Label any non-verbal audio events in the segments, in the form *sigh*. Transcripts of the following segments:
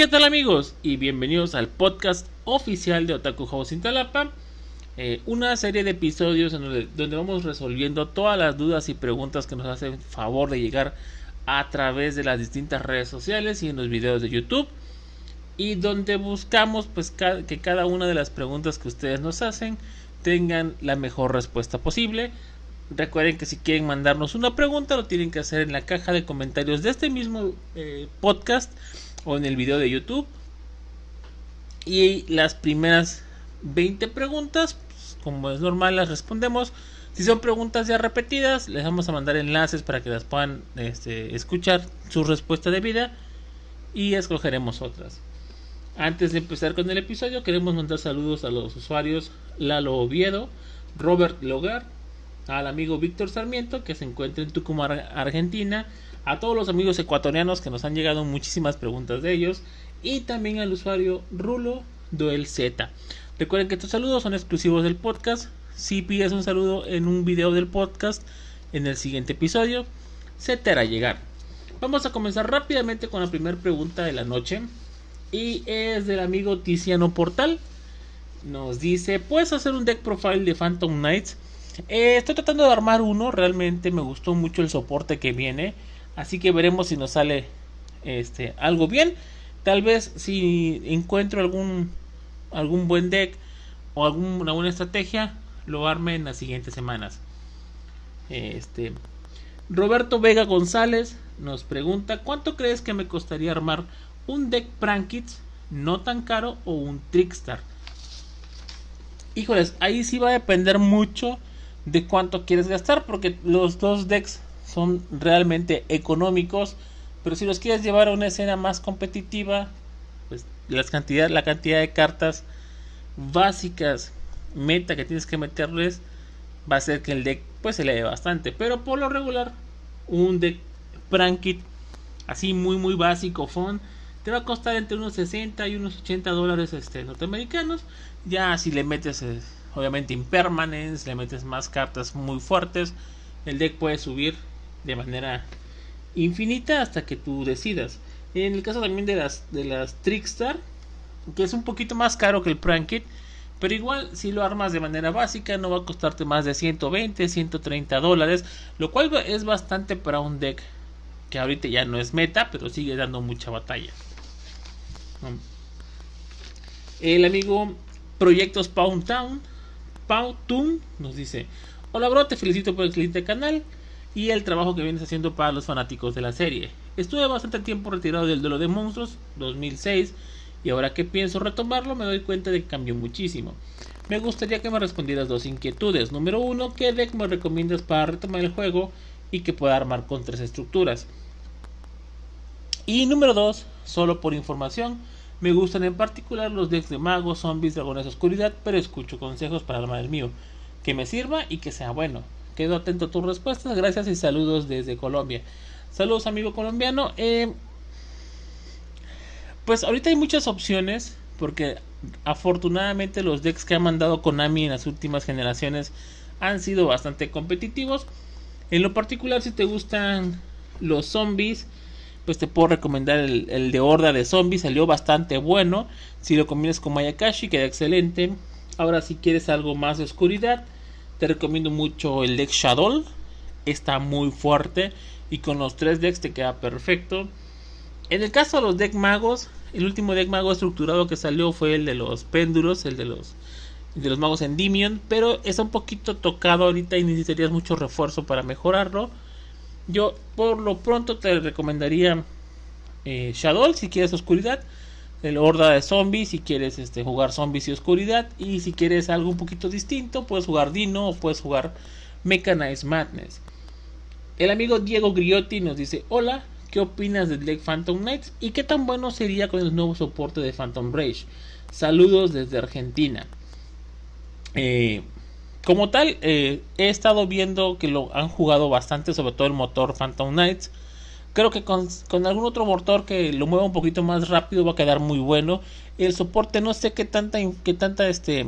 ¿Qué tal amigos? Y bienvenidos al podcast oficial de Otaku House Intalapa. Eh, una serie de episodios en donde, vamos resolviendo todas las dudas y preguntas que nos hacen favor de llegar a través de las distintas redes sociales y en los videos de YouTube. Y donde buscamos pues, que cada una de las preguntas que ustedes nos hacen tengan la mejor respuesta posible. Recuerden que si quieren mandarnos una pregunta lo tienen que hacer en la caja de comentarios de este mismo eh, podcast o en el video de YouTube. Y las primeras 20 preguntas, pues, como es normal, las respondemos. Si son preguntas ya repetidas, les vamos a mandar enlaces para que las puedan este, escuchar su respuesta de vida y escogeremos otras. Antes de empezar con el episodio, queremos mandar saludos a los usuarios Lalo Oviedo, Robert Logar, al amigo Víctor Sarmiento, que se encuentra en Tucumán, Argentina, a todos los amigos ecuatorianos que nos han llegado muchísimas preguntas de ellos y también al usuario Rulo Duel Z. Recuerden que estos saludos son exclusivos del podcast. Si pides un saludo en un video del podcast en el siguiente episodio, se te hará llegar. Vamos a comenzar rápidamente con la primera pregunta de la noche y es del amigo Tiziano Portal. Nos dice, ¿puedes hacer un deck profile de Phantom Knights? Eh, estoy tratando de armar uno, realmente me gustó mucho el soporte que viene. Así que veremos si nos sale este, algo bien. Tal vez si encuentro algún, algún buen deck o alguna buena estrategia, lo arme en las siguientes semanas. Este, Roberto Vega González nos pregunta, ¿cuánto crees que me costaría armar un deck Prankits no tan caro o un Trickstar? Híjoles, ahí sí va a depender mucho de cuánto quieres gastar porque los dos decks son realmente económicos, pero si los quieres llevar a una escena más competitiva, pues las cantidad, la cantidad de cartas básicas, meta que tienes que meterles, va a ser que el deck pues se dé bastante. Pero por lo regular, un deck Prankit, así muy muy básico, font, te va a costar entre unos 60 y unos 80 dólares este, norteamericanos. Ya si le metes eh, obviamente impermanence, le metes más cartas muy fuertes, el deck puede subir de manera infinita hasta que tú decidas. En el caso también de las, de las Trickstar, que es un poquito más caro que el Prank Kit, pero igual si lo armas de manera básica no va a costarte más de 120, 130 dólares, lo cual es bastante para un deck que ahorita ya no es meta, pero sigue dando mucha batalla. Mm. El amigo Proyectos Pound Town, nos dice, hola bro, te felicito por el excelente canal y el trabajo que vienes haciendo para los fanáticos de la serie. Estuve bastante tiempo retirado del duelo de monstruos 2006 y ahora que pienso retomarlo me doy cuenta de que cambió muchísimo. Me gustaría que me respondieras dos inquietudes. Número uno, ¿qué deck me recomiendas para retomar el juego y que pueda armar con tres estructuras? Y número dos, solo por información, me gustan en particular los decks de magos, zombies, dragones de oscuridad, pero escucho consejos para armar el mío. Que me sirva y que sea bueno. Quedo atento a tus respuestas. Gracias y saludos desde Colombia. Saludos, amigo colombiano. Eh, pues ahorita hay muchas opciones. Porque afortunadamente los decks que ha mandado Konami en las últimas generaciones han sido bastante competitivos. En lo particular, si te gustan los zombies, pues te puedo recomendar el, de Horda de Zombies. Salió bastante bueno. Si lo combinas con Mayakashi, queda excelente. Ahora, si quieres algo más de oscuridad, te recomiendo mucho el deck Shadow. Está muy fuerte. Y con los tres decks te queda perfecto. En el caso de los deck magos, el último deck mago estructurado que salió fue el de los péndulos, el de los, de los magos Endymion. Pero está un poquito tocado ahorita y necesitarías mucho refuerzo para mejorarlo. Yo por lo pronto te recomendaría eh, Shadow si quieres oscuridad el horda de zombies si quieres este, jugar zombies y oscuridad y si quieres algo un poquito distinto puedes jugar Dino o puedes jugar Mechanized Madness. El amigo Diego Griotti nos dice hola, ¿qué opinas de Black Phantom Knights y qué tan bueno sería con el nuevo soporte de Phantom Rage? Saludos desde Argentina. Eh, como tal, eh, he estado viendo que lo han jugado bastante, sobre todo el motor Phantom Knights Creo que con, algún otro motor que lo mueva un poquito más rápido va a quedar muy bueno. El soporte no sé qué tanta, qué tanta, este,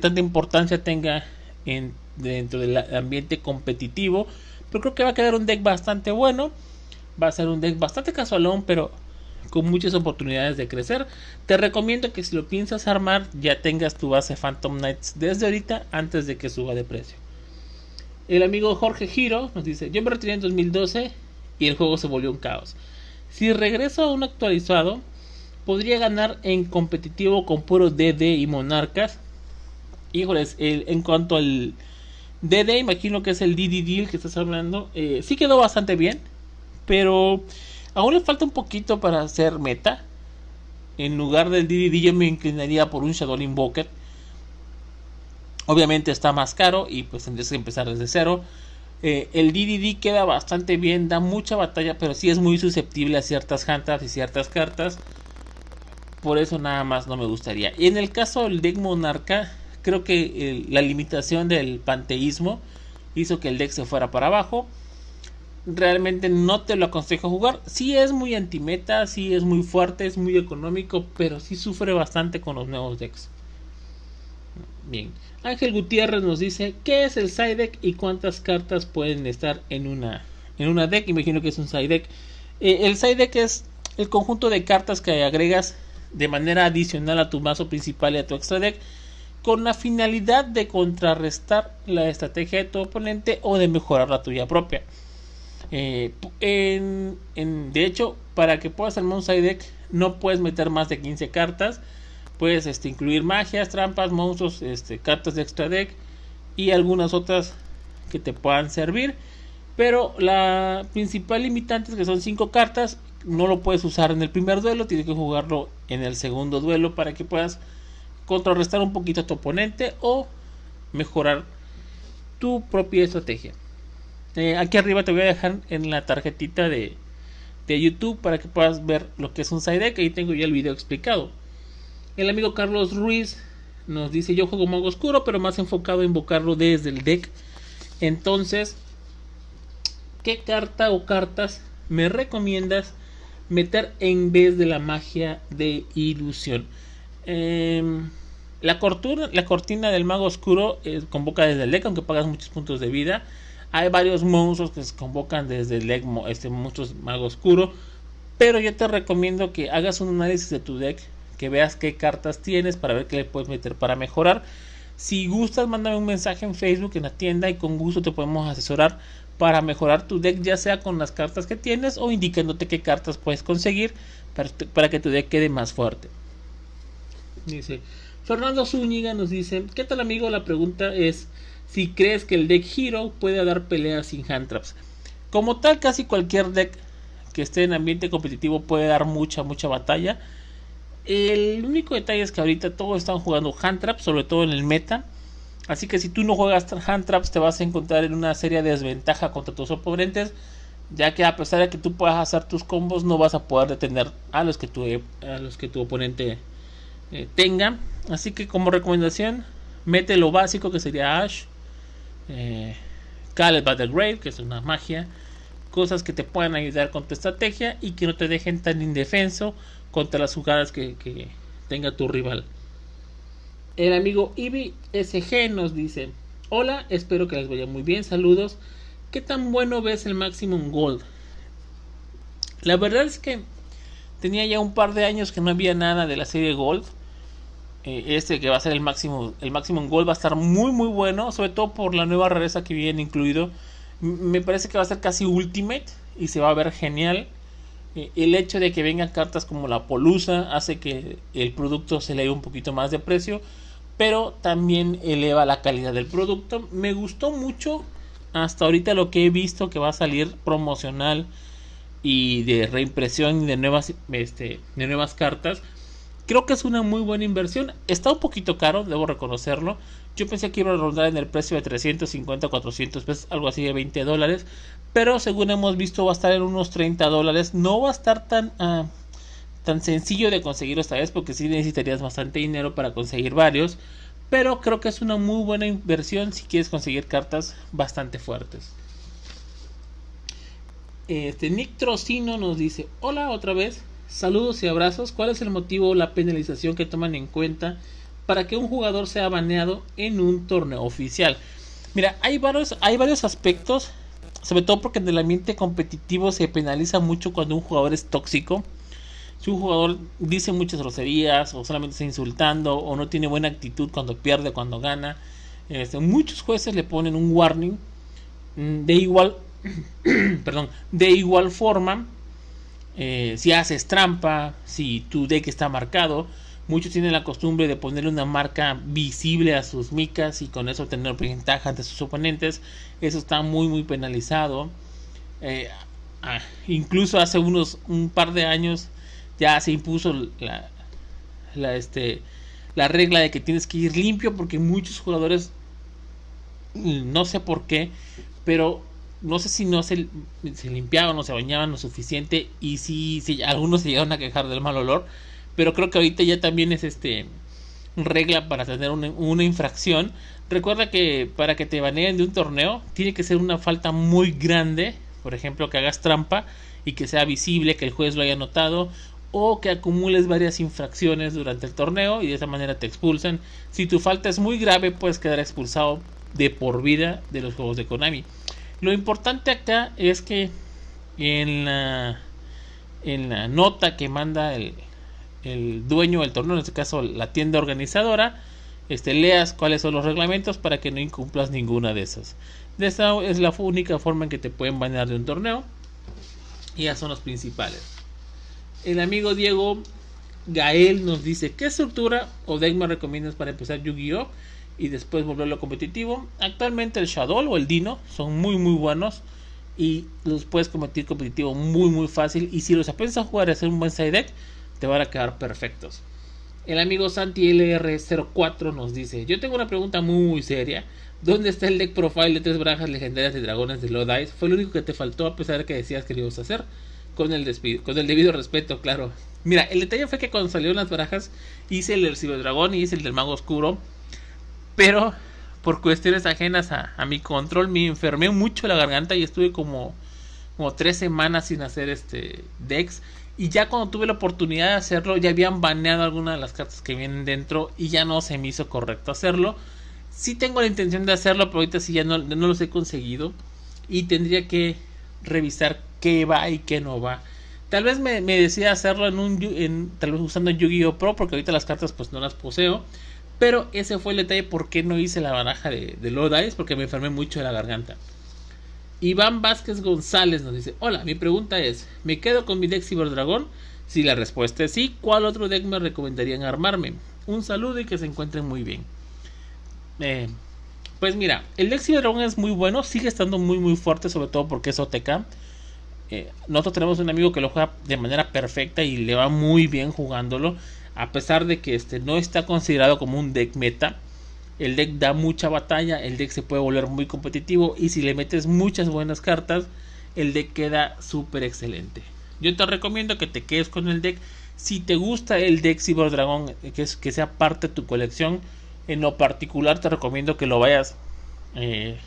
tanta importancia tenga en, dentro del ambiente competitivo. Pero creo que va a quedar un deck bastante bueno. Va a ser un deck bastante casualón, pero con muchas oportunidades de crecer. Te recomiendo que si lo piensas armar, ya tengas tu base Phantom Knights desde ahorita antes de que suba de precio. El amigo Jorge Giro nos dice, yo me retiré en 2012 y el juego se volvió un caos. Si regreso a un actualizado, podría ganar en competitivo con puro DD y monarcas. Híjoles, eh, en cuanto al DD, imagino que es el DD Deal que estás hablando. Eh, sí quedó bastante bien, pero aún le falta un poquito para hacer meta. En lugar del DDD yo me inclinaría por un Shadow Invoker. Obviamente está más caro y pues tendrías que empezar desde cero. Eh, el DDD queda bastante bien, da mucha batalla, pero sí es muy susceptible a ciertas hantas y ciertas cartas. Por eso nada más no me gustaría. en el caso del deck monarca, creo que la limitación del panteísmo hizo que el deck se fuera para abajo. Realmente no te lo aconsejo jugar. Sí es muy antimeta, sí es muy fuerte, es muy económico, pero sí sufre bastante con los nuevos decks. Bien, Ángel Gutiérrez nos dice, ¿qué es el side deck y cuántas cartas pueden estar en una, en una deck? Imagino que es un side deck. Eh, el side deck es el conjunto de cartas que agregas de manera adicional a tu mazo principal y a tu extra deck con la finalidad de contrarrestar la estrategia de tu oponente o de mejorar la tuya propia. Eh, en, de hecho, para que puedas armar un side deck no puedes meter más de 15 cartas puedes este, incluir magias, trampas, monstruos, este, cartas de extra deck y algunas otras que te puedan servir. Pero la principal limitante es que son 5 cartas, no lo puedes usar en el primer duelo, tienes que jugarlo en el segundo duelo para que puedas contrarrestar un poquito a tu oponente o mejorar tu propia estrategia. Eh, aquí arriba te voy a dejar en la tarjetita de, de YouTube para que puedas ver lo que es un side deck. Ahí tengo ya el video explicado. El amigo Carlos Ruiz nos dice, yo juego Mago Oscuro, pero más enfocado en invocarlo desde el deck. Entonces, ¿qué carta o cartas me recomiendas meter en vez de la magia de ilusión? Em, la, la cortina del mago oscuro eh, convoca desde el deck, aunque pagas muchos puntos de vida. Hay varios monstruos que se convocan desde el deck, este monstruo mago oscuro. Pero yo te recomiendo que hagas un análisis de tu deck, que veas qué cartas tienes, para ver qué le puedes meter para mejorar. Si gustas, mándame un mensaje en Facebook, en la tienda, y con gusto te podemos asesorar para mejorar tu deck, ya sea con las cartas que tienes o indicándote qué cartas puedes conseguir para, que tu deck quede más fuerte. Dice Fernando Zúñiga nos dice: ¿Qué tal, amigo? La pregunta es si crees que el deck Hero puede dar peleas sin hand traps. Como tal, casi cualquier deck que esté en ambiente competitivo puede dar mucha, mucha batalla. El único detalle es que ahorita todos están jugando hand traps, sobre todo en el meta. Así que si tú no juegas hand traps te vas a encontrar en una seria desventaja contra tus oponentes, ya que a pesar de que tú puedas hacer tus combos no vas a poder detener a los que tu, los que tu oponente eh, tenga. Así que como recomendación, mete lo básico que sería Ash, eh, Battle grave que es una magia, cosas que te puedan ayudar con tu estrategia y que no te dejen tan indefenso contra las jugadas que, tenga tu rival. El amigo Ibi SG nos dice: Hola, espero que les vaya muy bien. Saludos. ¿Qué tan bueno ves el Maximum Gold? La verdad es que tenía ya un par de años que no había nada de la serie Gold. Eh, este que va a ser el máximo, el Maximum Gold va a estar muy muy bueno, sobre todo por la nueva rareza que viene incluido. me parece que va a ser casi Ultimate y se va a ver genial el hecho de que vengan cartas como la Polusa hace que el producto se dé un poquito más de precio, pero también eleva la calidad del producto. Me gustó mucho hasta ahorita lo que he visto que va a salir promocional y de reimpresión de nuevas, este, de nuevas cartas. Creo que es una muy buena inversión. Está un poquito caro, debo reconocerlo. Yo pensé que iba a rondar en el precio de 350, 400 pesos, algo así de 20 dólares. Pero según hemos visto va a estar en unos 30 dólares. No va a estar tan, ah, tan sencillo de conseguir esta vez porque sí necesitarías bastante dinero para conseguir varios. Pero creo que es una muy buena inversión si quieres conseguir cartas bastante fuertes. Este, Nick nos dice, hola otra vez, saludos y abrazos, ¿cuál es el motivo o la penalización que toman en cuenta para que un jugador sea baneado en un torneo oficial. Mira, hay varios, hay varios aspectos, sobre todo porque en el ambiente competitivo se penaliza mucho cuando un jugador es tóxico. Si un jugador dice muchas groserías o solamente está insultando o no tiene buena actitud cuando pierde, cuando gana, este, muchos jueces le ponen un warning mm, de igual, *clears throat* perdón, de igual forma. Eh, si haces trampa, si tu deck está marcado, Muchos tienen la costumbre de ponerle una marca visible a sus micas y con eso tener ventaja ante sus oponentes. Eso está muy muy penalizado. Eh, ah, incluso hace unos un par de años ya se impuso la, este, la regla de que tienes que ir limpio porque muchos jugadores mm, no sé por qué, pero no sé si no se, limpiaban o se bañaban lo suficiente y si, si algunos se llegaron a quejar del mal olor pero creo que ahorita ya también es este regla para tener una, infracción. Recuerda que para que te baneen de un torneo tiene que ser una falta muy grande, por ejemplo que hagas trampa y que sea visible, que el juez lo haya notado o que acumules varias infracciones durante el torneo y de esa manera te expulsan. Si tu falta es muy grave puedes quedar expulsado de por vida de los juegos de Konami. Lo importante acá es que en la, en la nota que manda el, el dueño del torneo, en este caso la tienda organizadora, este, leas cuáles son los reglamentos para que no incumplas ninguna de esas. De esa es la única forma en que te pueden banear de un torneo. Y ya son los principales. El amigo Diego Gael nos dice, ¿qué estructura o deck me recomiendas para empezar Yu-Gi-Oh? Y después volverlo competitivo. Actualmente el Shadow o el Dino son muy muy buenos. Y los puedes convertir competitivo muy muy fácil. Y si los aprendes a jugar y hacer un buen side deck, te van a quedar perfectos. El amigo Santi LR04 nos dice, yo tengo una pregunta muy seria. ¿Dónde está el deck profile de tres barajas legendarias de dragones de Lodice? Fue lo único que te faltó a pesar de que decías que lo ibas a hacer. Con el, con el debido respeto, claro. Mira, el detalle fue que cuando salieron las barajas hice el del Ciberdragón y hice el del Mago Oscuro. Pero por cuestiones ajenas a, mi control me enfermé mucho la garganta y estuve como, como tres semanas sin hacer este decks. Y ya cuando tuve la oportunidad de hacerlo, ya habían baneado algunas de las cartas que vienen dentro y ya no se me hizo correcto hacerlo. Sí tengo la intención de hacerlo, pero ahorita sí ya no, los he conseguido. Y tendría que revisar qué va y qué no va. Tal vez me, decida hacerlo en un en, tal vez usando Yu-Gi-Oh Pro, porque ahorita las cartas pues no las poseo. Pero ese fue el detalle por qué no hice la baraja de, de porque me enfermé mucho de la garganta. Iván Vázquez González nos dice, hola, mi pregunta es, ¿me quedo con mi deck Dragón? Si la respuesta es sí, ¿cuál otro deck me recomendarían armarme? Un saludo y que se encuentren muy bien. Eh, pues mira, el deck Ciberdragón es muy bueno, sigue estando muy muy fuerte, sobre todo porque es OTK. Eh, nosotros tenemos un amigo que lo juega de manera perfecta y le va muy bien jugándolo, a pesar de que este no está considerado como un deck meta el deck da mucha batalla, el deck se puede volver muy competitivo y si le metes muchas buenas cartas, el deck queda súper excelente. Yo te recomiendo que te quedes con el deck. Si te gusta el deck Cyber Dragon, que, que sea parte de tu colección, en lo particular te recomiendo que lo vayas eh,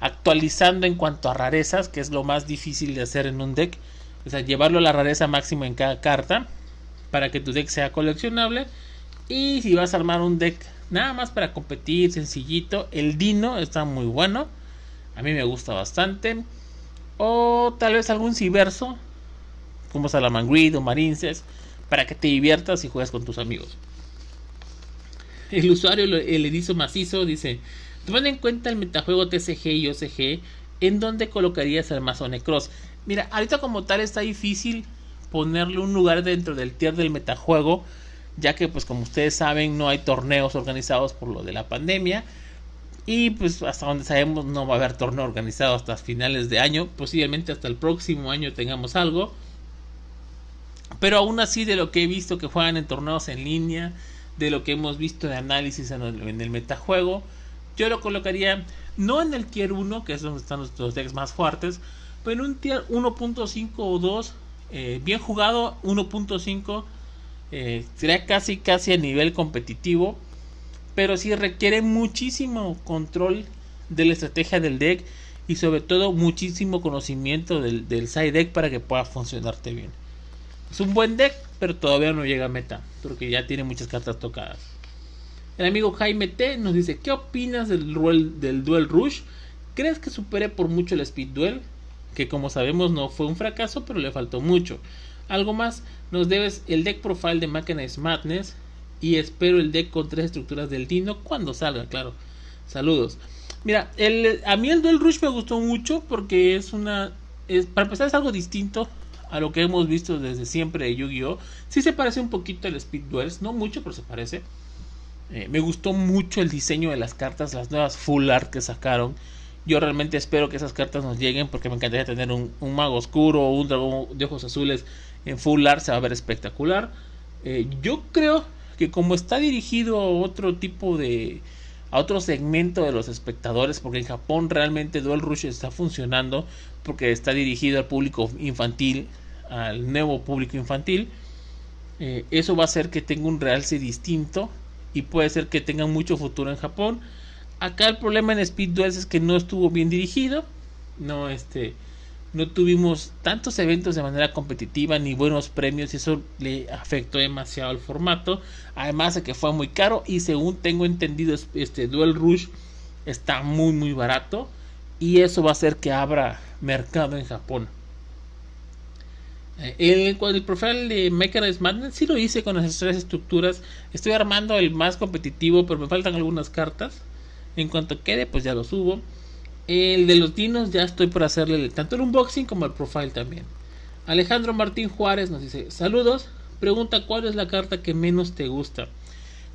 actualizando en cuanto a rarezas, que es lo más difícil de hacer en un deck. O sea, llevarlo a la rareza máxima en cada carta para que tu deck sea coleccionable. Y si vas a armar un deck Nada más para competir, sencillito. El Dino está muy bueno. A mí me gusta bastante. O tal vez algún ciberso. Como Salamangrid o Marinces. Para que te diviertas y juegues con tus amigos. El usuario, el Edizo macizo, dice: Tomando en cuenta el metajuego TCG y OCG, ¿en dónde colocarías al mazo Cross? Mira, ahorita como tal está difícil ponerle un lugar dentro del tier del metajuego ya que pues como ustedes saben no hay torneos organizados por lo de la pandemia y pues hasta donde sabemos no va a haber torneo organizado hasta finales de año, posiblemente hasta el próximo año tengamos algo. Pero aún así de lo que he visto que juegan en torneos en línea, de lo que hemos visto de análisis en el, metajuego, yo lo colocaría no en el tier 1, que es donde están los, decks más fuertes, pero en un tier 1.5 o 2, eh, bien jugado 1.5 eh, será casi casi a nivel competitivo, pero sí requiere muchísimo control de la estrategia del deck y sobre todo muchísimo conocimiento del, del side deck para que pueda funcionarte bien. Es un buen deck, pero todavía no llega a meta, porque ya tiene muchas cartas tocadas. El amigo Jaime T nos dice, ¿qué opinas del, del Duel Rush? ¿Crees que supere por mucho el Speed Duel? Que como sabemos no fue un fracaso, pero le faltó mucho. Algo más, nos debes el deck profile de Máquina Madness y espero el deck con tres estructuras del Dino cuando salga, claro. Saludos. Mira, el, a mí el Duel Rush me gustó mucho porque es una... Es, para empezar es algo distinto a lo que hemos visto desde siempre de Yu-Gi-Oh! Sí se parece un poquito al Speed Duels, no mucho, pero se parece. Eh, me gustó mucho el diseño de las cartas, las nuevas full art que sacaron. Yo realmente espero que esas cartas nos lleguen porque me encantaría tener un, mago oscuro, O un dragón de ojos azules en full art se va a ver espectacular. Eh, yo creo que como está dirigido a otro tipo de... a otro segmento de los espectadores, porque en Japón realmente Duel Rush está funcionando, porque está dirigido al público infantil, al nuevo público infantil, eh, eso va a hacer que tenga un realce distinto y puede ser que tenga mucho futuro en Japón. Acá el problema en Speed Duel es que no estuvo bien dirigido, no este no tuvimos tantos eventos de manera competitiva ni buenos premios y eso le afectó demasiado al formato. Además de que fue muy caro y según tengo entendido este Duel Rush está muy muy barato y eso va a hacer que abra mercado en Japón. El, eh, el profile de Maker is sí lo hice con las tres estructuras. Estoy armando el más competitivo, pero me faltan algunas cartas. En cuanto quede, pues ya lo subo. El de los dinos ya estoy por hacerle tanto el unboxing como el profile también. Alejandro Martín Juárez nos dice, saludos, pregunta cuál es la carta que menos te gusta.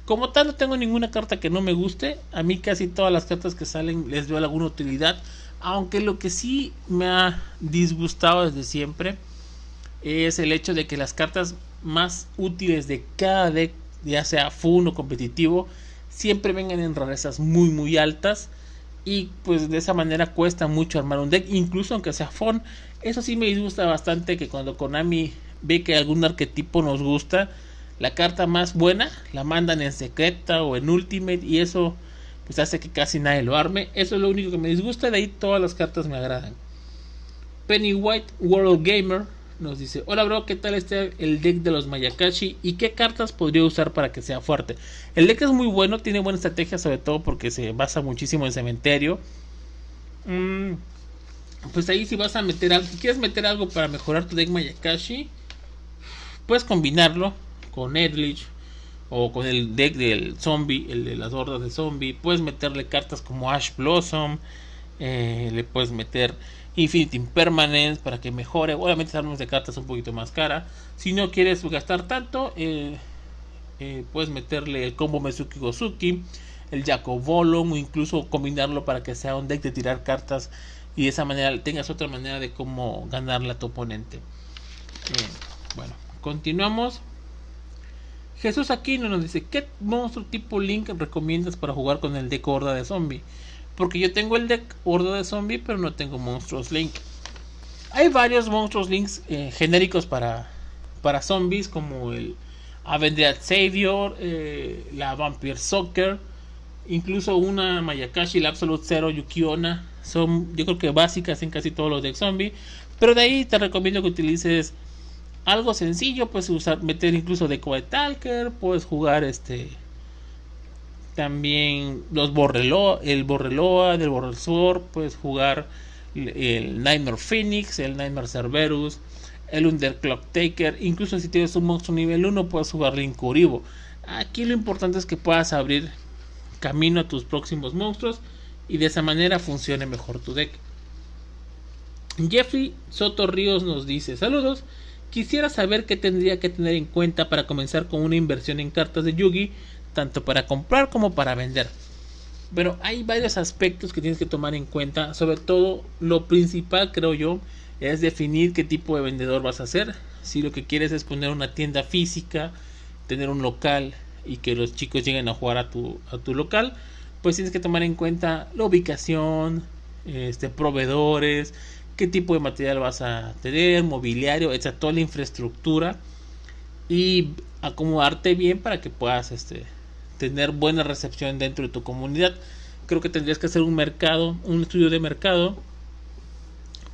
Como tal no tengo ninguna carta que no me guste, a mí casi todas las cartas que salen les veo alguna utilidad, aunque lo que sí me ha disgustado desde siempre es el hecho de que las cartas más útiles de cada deck, ya sea fun o competitivo, siempre vengan en rarezas muy muy altas y pues de esa manera cuesta mucho armar un deck, incluso aunque sea Fon. Eso sí me disgusta bastante que cuando Konami ve que algún arquetipo nos gusta, la carta más buena la mandan en secreta o en ultimate y eso pues hace que casi nadie lo arme. Eso es lo único que me disgusta, de ahí todas las cartas me agradan. White World Gamer nos dice, hola bro, ¿qué tal está el deck de los Mayakashi? ¿Y qué cartas podría usar para que sea fuerte? El deck es muy bueno, tiene buena estrategia sobre todo porque se basa muchísimo en cementerio. Mm, pues ahí si vas a meter algo, si quieres meter algo para mejorar tu deck Mayakashi, puedes combinarlo con Edlich o con el deck del zombie, el de las hordas de zombie. Puedes meterle cartas como Ash Blossom, eh, le puedes meter... Infinity Impermanence para que mejore. Obviamente, armas de cartas un poquito más cara. Si no quieres gastar tanto, eh, eh, puedes meterle el combo Mesuki Gozuki, el Volum, o incluso combinarlo para que sea un deck de tirar cartas y de esa manera tengas otra manera de cómo ganarle a tu oponente. bueno, continuamos. Jesús Aquino nos dice: ¿Qué monstruo tipo Link recomiendas para jugar con el deck Horda de Zombie? Porque yo tengo el deck gordo de Zombie, pero no tengo Monstruos Link. Hay varios Monstruos Links eh, genéricos para, para zombies, como el Avenger Savior, eh, la Vampire Soccer, incluso una Mayakashi, la Absolute Zero, Yukiona. Son, yo creo que básicas en casi todos los decks zombie. Pero de ahí te recomiendo que utilices algo sencillo, puedes usar, meter incluso de Coetalker, puedes jugar este también los Borreloa, el Borreloa del Borrelsor, puedes jugar el Nightmare Phoenix, el Nightmare Cerberus, el Underclock Taker. Incluso si tienes un monstruo nivel 1, puedes jugarle Incuribo. Aquí lo importante es que puedas abrir camino a tus próximos monstruos y de esa manera funcione mejor tu deck. Jeffrey Soto Ríos nos dice: Saludos. Quisiera saber qué tendría que tener en cuenta para comenzar con una inversión en cartas de Yugi tanto para comprar como para vender. Pero hay varios aspectos que tienes que tomar en cuenta, sobre todo lo principal creo yo es definir qué tipo de vendedor vas a ser. Si lo que quieres es poner una tienda física, tener un local y que los chicos lleguen a jugar a tu, a tu local, pues tienes que tomar en cuenta la ubicación, este, proveedores, qué tipo de material vas a tener, mobiliario, Toda la infraestructura y acomodarte bien para que puedas este, tener buena recepción dentro de tu comunidad. Creo que tendrías que hacer un mercado, un estudio de mercado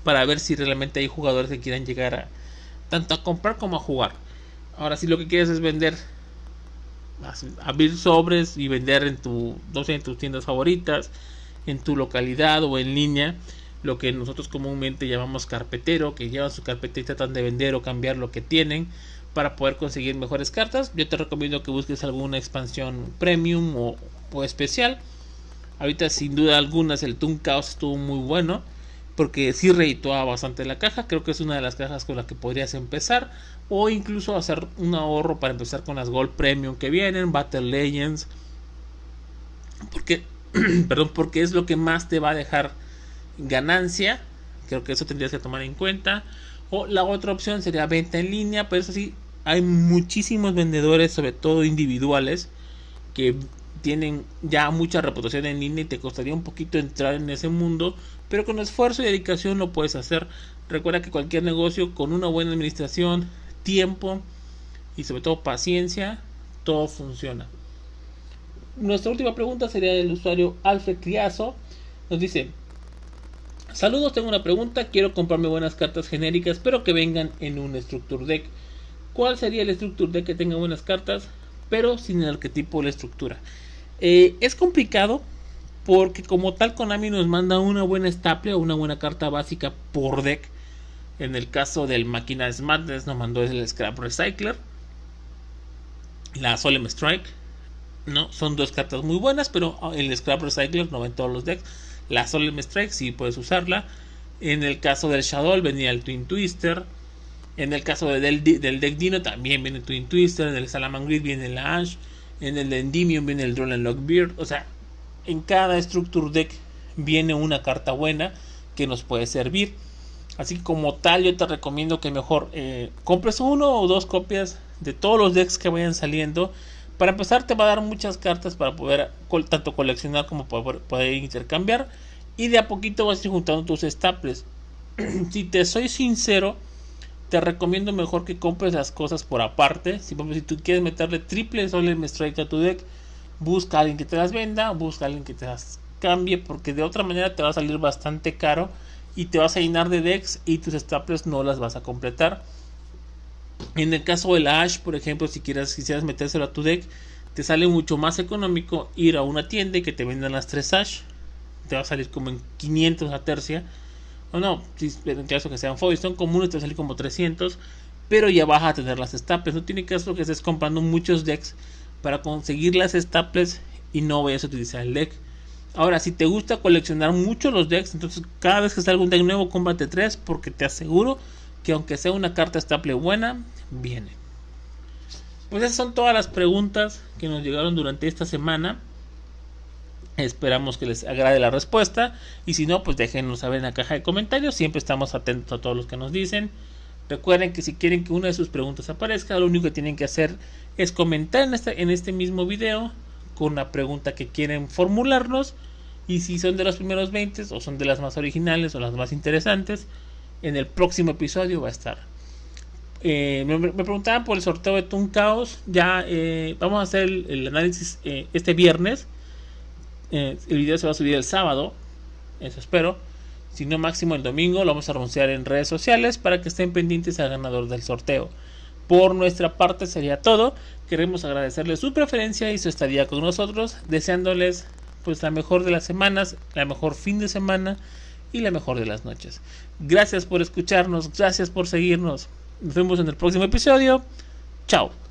para ver si realmente hay jugadores que quieran llegar a tanto a comprar como a jugar. Ahora si lo que quieres es vender abrir sobres y vender en tu no sé, en tus tiendas favoritas, en tu localidad o en línea, lo que nosotros comúnmente llamamos carpetero, que llevan su carpeta y tratan de vender o cambiar lo que tienen para poder conseguir mejores cartas. Yo te recomiendo que busques alguna expansión premium o, especial. Ahorita sin duda alguna el Toon Chaos estuvo muy bueno porque si reitó bastante la caja. Creo que es una de las cajas con las que podrías empezar. O incluso hacer un ahorro para empezar con las Gold Premium que vienen, Battle Legends. Porque, *clears throat* perdón, porque es lo que más te va a dejar ganancia. Creo que eso tendrías que tomar en cuenta. O la otra opción sería venta en línea, pero eso sí, hay muchísimos vendedores, sobre todo individuales, que tienen ya mucha reputación en línea y te costaría un poquito entrar en ese mundo, pero con esfuerzo y dedicación lo puedes hacer. Recuerda que cualquier negocio con una buena administración, tiempo y sobre todo paciencia, todo funciona. Nuestra última pregunta sería del usuario Alfred Criazo. Nos dice, saludos, tengo una pregunta, quiero comprarme buenas cartas genéricas, pero que vengan en un structure deck. ¿Cuál sería el estructura de que tenga buenas cartas, pero sin el arquetipo de la estructura? Eh, es complicado porque como tal Konami nos manda una buena staple o una buena carta básica por deck. En el caso del Máquina Smartness nos mandó el Scrap Recycler, la Solemn Strike. No, son dos cartas muy buenas, pero el Scrap Recycler no ven todos los decks. La Solemn Strike sí puedes usarla. En el caso del Shadow venía el Twin Twister, en el caso del, deck Dino también viene Twin Twister, en el Salamangrid viene la Ash, en el Endymion viene el Drolan Lockbeard. O sea, en cada Structure Deck viene una carta buena que nos puede servir. Así como tal, yo te recomiendo que mejor eh, compres uno o dos copias de todos los decks que vayan saliendo. Para empezar, te va a dar muchas cartas para poder tanto coleccionar como poder, intercambiar. Y de a poquito vas a ir juntando tus staples *clears throat* si te soy sincero, te recomiendo mejor que compres las cosas por aparte. Si, si tú quieres meterle triple Solemn strike a tu deck, busca a alguien que te las venda, busca a alguien que te las cambie, porque de otra manera te va a salir bastante caro y te vas a llenar de decks y tus staples no las vas a completar. En el caso del Ash, por ejemplo, si quieres, quisieras metérselo a tu deck, te sale mucho más económico ir a una tienda y que te vendan las tres Ash. Te va a salir como en 500 a tercia no si en caso que sean foils, son comunes, te salen como 300, pero ya vas a tener las staples. No tiene caso que estés comprando muchos decks para conseguir las staples y no vayas a utilizar el deck. Ahora, si te gusta coleccionar mucho los decks, entonces cada vez que salga un deck nuevo, combate 3 porque te aseguro que aunque sea una carta staple buena, viene. Pues esas son todas las preguntas que nos llegaron durante esta semana. *laughs* Esperamos que les agrade la respuesta. Y si no, pues déjenos saber en la caja de comentarios. Siempre estamos atentos a todos los que nos dicen. Recuerden que si quieren que una de sus preguntas aparezca, lo único que tienen que hacer es comentar en este, en este mismo video con la pregunta que quieren formularnos. Y si son de los primeros 20 o son de las más originales o las más interesantes, en el próximo episodio va a estar. Eh, me, preguntaban por el sorteo de Toon Ya eh, vamos a hacer el, análisis eh, este viernes eh, el video se va a subir el sábado, eso espero. Si no, máximo el domingo lo vamos a anunciar en redes sociales para que estén pendientes al ganador del sorteo. Por nuestra parte sería todo. Queremos agradecerles su preferencia y su estadía con nosotros, deseándoles pues la mejor de las semanas, la mejor fin de semana y la mejor de las noches. Gracias por escucharnos, gracias por seguirnos. Nos vemos en el próximo episodio. Chao.